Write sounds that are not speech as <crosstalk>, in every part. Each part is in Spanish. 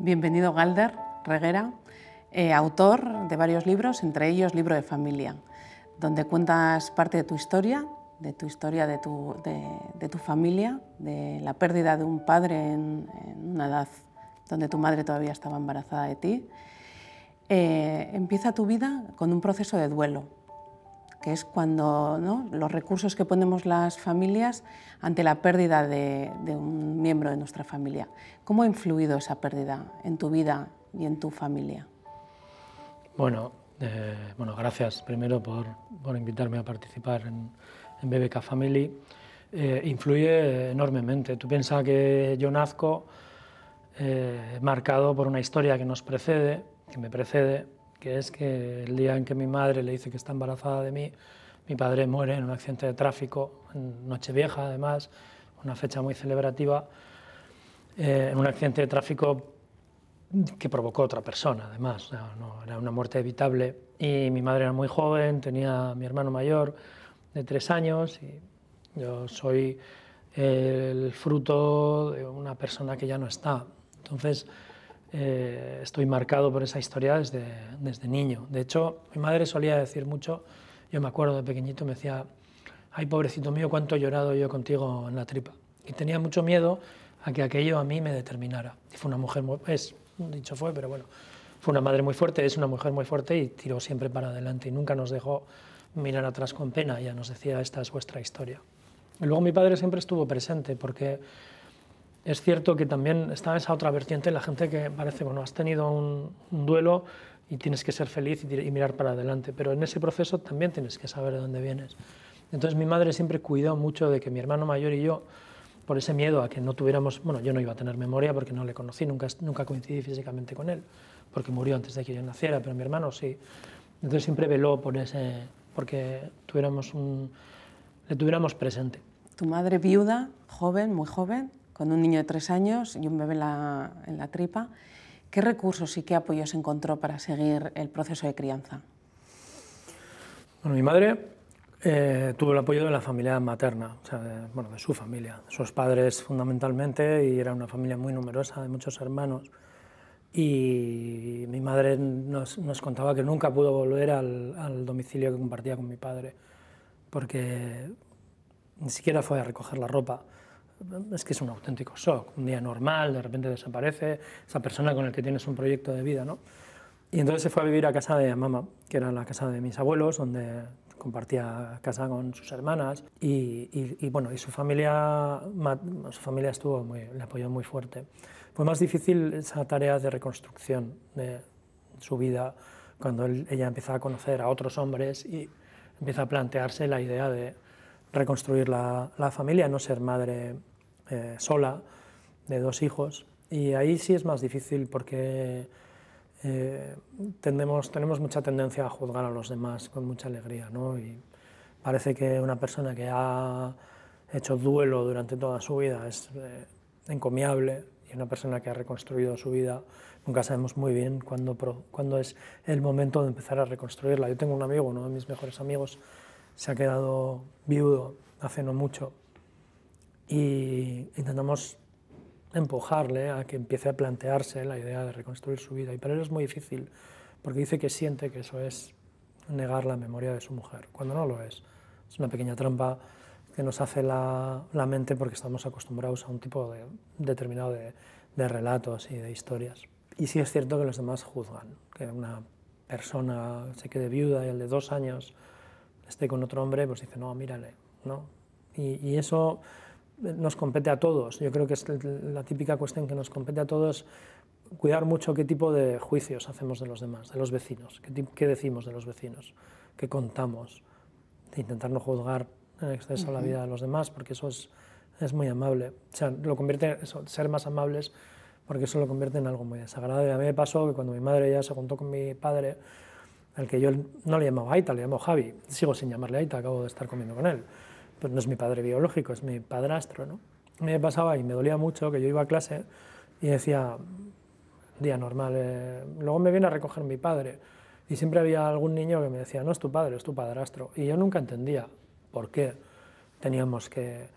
Bienvenido Galder Reguera, eh, autor de varios libros, entre ellos Libro de Familia, donde cuentas parte de tu historia, de tu historia de tu, familia, de la pérdida de un padre en, una edad donde tu madre todavía estaba embarazada de ti. Eh, empieza tu vida con un proceso de duelo, que es cuando los recursos que ponemos las familias ante la pérdida de, un miembro de nuestra familia. ¿Cómo ha influido esa pérdida en tu vida y en tu familia? Bueno, eh, bueno gracias primero por, invitarme a participar en, en BBK Family. Eh, influye enormemente. Tú piensas que yo nazco eh, marcado por una historia que nos precede, que me precede, que es que el día en que mi madre le dice que está embarazada de mí, mi padre muere en un accidente de tráfico, en Nochevieja además, una fecha muy celebrativa, eh, en un accidente de tráfico que provocó otra persona además, era una muerte evitable y mi madre era muy joven, tenía a mi hermano mayor de tres años y yo soy el fruto de una persona que ya no está. Entonces, eh, estoy marcado por esa historia desde, desde niño. De hecho, mi madre solía decir mucho, yo me acuerdo de pequeñito, me decía, ay pobrecito mío, cuánto he llorado yo contigo en la tripa. Y tenía mucho miedo a que aquello a mí me determinara. Y fue una mujer, muy, es, dicho fue, pero bueno, fue una madre muy fuerte, es una mujer muy fuerte y tiró siempre para adelante y nunca nos dejó mirar atrás con pena, ya nos decía, esta es vuestra historia. Y luego mi padre siempre estuvo presente porque es cierto que también está esa otra vertiente, la gente que parece, bueno, has tenido un, duelo y tienes que ser feliz y, mirar para adelante, pero en ese proceso también tienes que saber de dónde vienes. Entonces mi madre siempre cuidó mucho de que mi hermano mayor y yo, por ese miedo a que no tuviéramos, bueno, yo no iba a tener memoria porque no le conocí, nunca, nunca coincidí físicamente con él, porque murió antes de que yo naciera, pero mi hermano sí. Entonces siempre veló por ese, porque tuviéramos un, le tuviéramos presente. Tu madre viuda, joven, muy joven, con un niño de tres años y un bebé en la, tripa, ¿qué recursos y qué apoyos encontró para seguir el proceso de crianza? mi madre eh, tuvo el apoyo de la familia materna, de, su familia, sus padres fundamentalmente, y era una familia muy numerosa, de muchos hermanos. Y mi madre nos, contaba que nunca pudo volver al, domicilio que compartía con mi padre, porque ni siquiera fue a recoger la ropa es que es un auténtico shock. Un día normal, de repente desaparece esa persona con la que tienes un proyecto de vida, ¿no? Y entonces se fue a vivir a casa de mamá, que era la casa de mis abuelos, donde compartía casa con sus hermanas y, bueno, y su familia, su familia estuvo muy, le apoyó muy fuerte. Fue más difícil esa tarea de reconstrucción de su vida cuando ella empezó a conocer a otros hombres y empieza a plantearse la idea de, reconstruir la, familia, no ser madre eh, sola de dos hijos. Y ahí sí es más difícil porque eh, tenemos mucha tendencia a juzgar a los demás con mucha alegría. ¿no? Y parece que una persona que ha hecho duelo durante toda su vida es eh, encomiable y una persona que ha reconstruido su vida, nunca sabemos muy bien cuándo es el momento de empezar a reconstruirla. Yo tengo un amigo, uno de mis mejores amigos, se ha quedado viudo hace no mucho y intentamos empujarle a que empiece a plantearse la idea de reconstruir su vida. Y para él es muy difícil, porque dice que siente que eso es negar la memoria de su mujer, cuando no lo es. Es una pequeña trampa que nos hace la, la mente porque estamos acostumbrados a un tipo de, determinado de, de, relatos y de historias. Y sí es cierto que los demás juzgan, que una persona se quede viuda y el de dos años esté con otro hombre, pues dice, no, mírale, ¿no? Y, eso nos compete a todos. Yo creo que es la típica cuestión que nos compete a todos cuidar mucho qué tipo de juicios hacemos de los demás, de los vecinos, qué, decimos de los vecinos, qué contamos, de intentar no juzgar en exceso la vida de los demás, porque eso es, muy amable. O sea, lo convierte, ser más amables, porque eso lo convierte en algo muy desagradable. A mí me pasó que cuando mi madre ya se juntó con mi padre, al que yo no le llamaba Aita, le llamo Javi, sigo sin llamarle Aita, acabo de estar comiendo con él, Pero no es mi padre biológico, es mi padrastro, ¿no? Me pasaba y me dolía mucho que yo iba a clase y decía, día normal, eh, luego me viene a recoger mi padre, y siempre había algún niño que me decía, no es tu padre, es tu padrastro, y yo nunca entendía por qué teníamos que,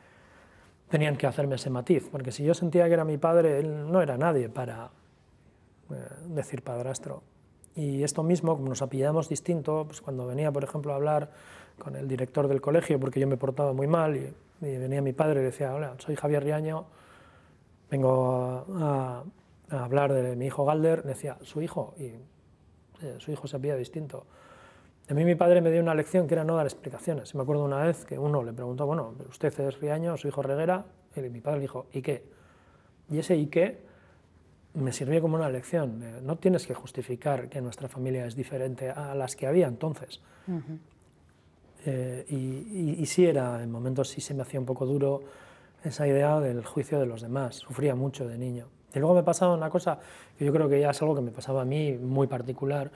tenían que hacerme ese matiz, porque si yo sentía que era mi padre, él no era nadie para eh, decir padrastro. Y esto mismo, como nos apellidamos distinto, pues cuando venía, por ejemplo, a hablar con el director del colegio, porque yo me portaba muy mal, y, venía mi padre y decía, hola, soy Javier Riaño, vengo a, hablar de mi hijo Galder, decía, su hijo, y eh, su hijo se apellida distinto. A mí mi padre me dio una lección que era no dar explicaciones. Me acuerdo una vez que uno le preguntó, bueno, usted es Riaño, su hijo Reguera, y mi padre le dijo, ¿y qué? Y ese ¿y qué? me sirvió como una lección. no tienes que justificar que nuestra familia es diferente a las que había entonces. Eh, y, sí era, en momentos sí se me hacía un poco duro esa idea del juicio de los demás. Sufría mucho de niño. Y luego me pasaba una cosa que yo creo que ya es algo que me pasaba a mí muy particular,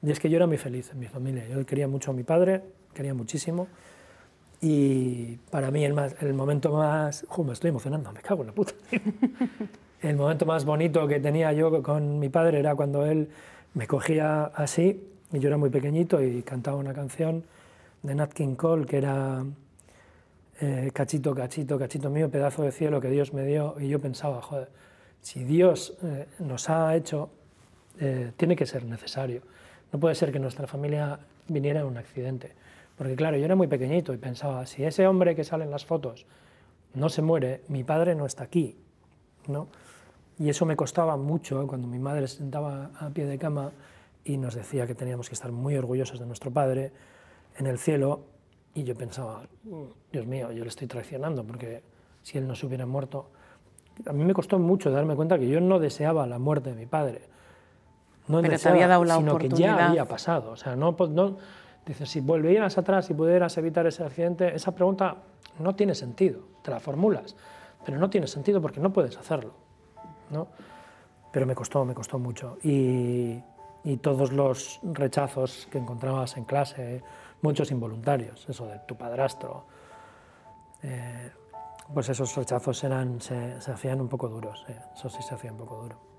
y es que yo era muy feliz en mi familia. Yo quería mucho a mi padre, quería muchísimo. Y para mí el, más, el momento más... Uf, me estoy emocionando, me cago en la puta. <laughs> el momento más bonito que tenía yo con mi padre era cuando él me cogía así, y yo era muy pequeñito, y cantaba una canción de Nat King Cole que era eh, Cachito, cachito, cachito mío, pedazo de cielo que Dios me dio, y yo pensaba, joder, si Dios eh, nos ha hecho, eh, tiene que ser necesario. No puede ser que nuestra familia viniera en un accidente. Porque claro, yo era muy pequeñito y pensaba, si ese hombre que sale en las fotos no se muere, mi padre no está aquí, ¿no? Y eso me costaba mucho ¿eh? cuando mi madre se sentaba a pie de cama y nos decía que teníamos que estar muy orgullosos de nuestro padre en el cielo. Y yo pensaba, Dios mío, yo le estoy traicionando porque si él no se hubiera muerto. A mí me costó mucho darme cuenta que yo no deseaba la muerte de mi padre. No Pero había dado la sino que ya había pasado. O sea, no, no, dices, si volvieras atrás y pudieras evitar ese accidente, esa pregunta no tiene sentido. Te la formulas pero no tiene sentido porque no puedes hacerlo. ¿no? Pero me costó, me costó mucho. Y, todos los rechazos que encontrabas en clase, muchos involuntarios, eso de tu padrastro, eh, pues esos rechazos eran, se, hacían un poco duros, eh, eso sí se hacía un poco duro.